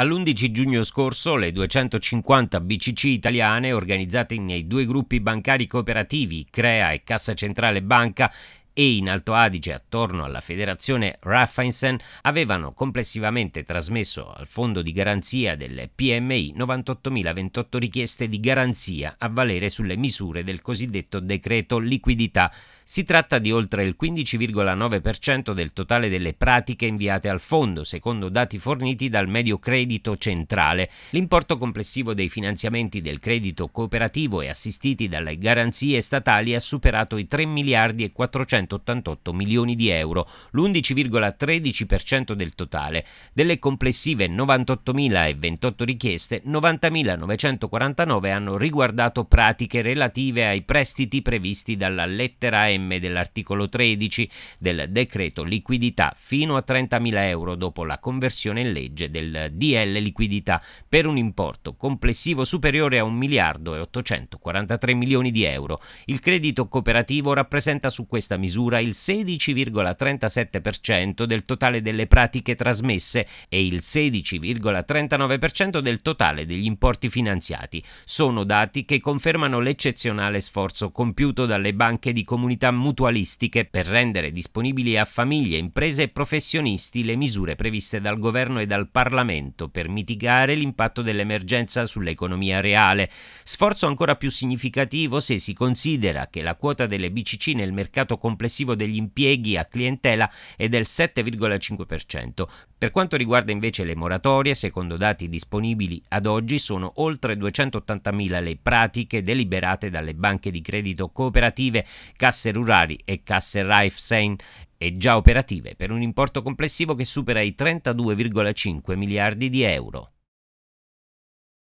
All'11 giugno scorso le 250 BCC italiane, organizzate nei due gruppi bancari cooperativi, Crea e Cassa Centrale Banca, e in Alto Adige attorno alla federazione Raiffeisen avevano complessivamente trasmesso al fondo di garanzia del PMI 98.028 richieste di garanzia a valere sulle misure del cosiddetto decreto liquidità. Si tratta di oltre il 15,9% del totale delle pratiche inviate al fondo, secondo dati forniti dal Medio Credito Centrale. L'importo complessivo dei finanziamenti del credito cooperativo e assistiti dalle garanzie statali ha superato i 3 miliardi e 400 488 milioni di euro, l'11,13% del totale. Delle complessive 98.028 richieste, 90.949 hanno riguardato pratiche relative ai prestiti previsti dalla lettera M dell'articolo 13 del decreto liquidità fino a 30.000 euro dopo la conversione in legge del DL liquidità per un importo complessivo superiore a 1 miliardo e 843 milioni di euro. Il credito cooperativo rappresenta su questa misura misura il 16,37% del totale delle pratiche trasmesse e il 16,39% del totale degli importi finanziati. Sono dati che confermano l'eccezionale sforzo compiuto dalle banche di comunità mutualistiche per rendere disponibili a famiglie, imprese e professionisti le misure previste dal governo e dal Parlamento per mitigare l'impatto dell'emergenza sull'economia reale. Sforzo ancora più significativo se si considera che la quota delle BCC nel mercato complessivo complessivo degli impieghi a clientela è del 7,5%. Per quanto riguarda invece le moratorie, secondo dati disponibili ad oggi sono oltre 280.000 le pratiche deliberate dalle banche di credito cooperative, casse rurali e casse Raiffeisen e già operative per un importo complessivo che supera i 32,5 miliardi di euro.